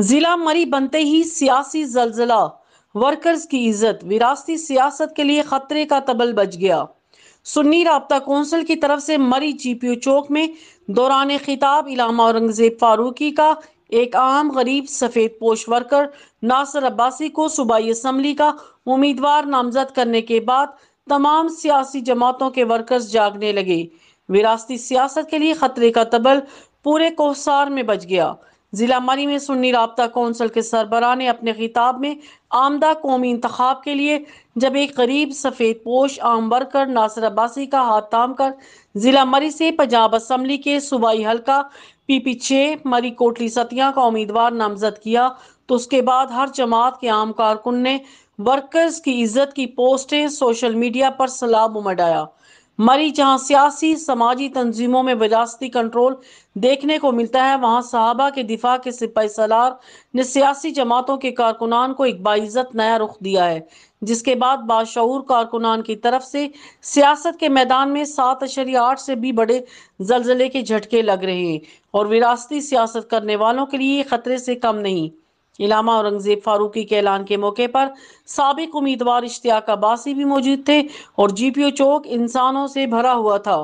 जिला मरी बनते ही सियासी जलजला वर्कर्स की इज्जत विरासती सियासत के लिए खतरे का तबल बच गया सुन्नी रबता कौंसिल की तरफ से मरी जीपीओ चौक में दौरान खिताब इलामा औरंगजेब फारूकी का एक आम गरीब सफेद पोश वर्कर नासर अब्बासी को सूबाई असम्बली का उम्मीदवार नामजद करने के बाद तमाम सियासी जमातों के वर्कर्स जागने लगे विरासती सियासत के लिए खतरे का तबल पूरे कोहसार में बच गया जिला मरी में सुन्नी रबता कौंसल के सरबरा ने अपने खिताब में आमदा कौमी इंतब के लिए जब एक गरीब सफ़ेद पोश आम वर्कर नासिर अब्बासी का हाथ थाम कर जिला मरी से पंजाब असम्बली के सूबाई हल्का पी पी छः मरी कोटली सतिया का उम्मीदवार नामजद किया तो उसके बाद हर जमात के आम कारकुन ने वर्कर्स की इज्जत की पोस्टें सोशल मीडिया पर सलाब उमड़ाया मरी जहां सियासी समाजी तंजीमों में विरासती कंट्रोल देखने को मिलता है वहां साहबा के दिफा के सिपाही सलार ने सियासी जमातों के कारकुनान को एक बाइज़त नया रुख दिया है जिसके बाद बाशूर कारकुनान की तरफ से सियासत के मैदान में सात अशरिया आठ से भी बड़े जलजले के झटके लग रहे हैं और विरासती सियासत करने वालों के लिए खतरे से कम नहीं इलामा औरंगजेब फारूकी के ऐलान के मौके पर सबक उम्मीदवार इश्तियाक अब्बासी भी मौजूद थे और जीपीओ चौक इंसानों से भरा हुआ था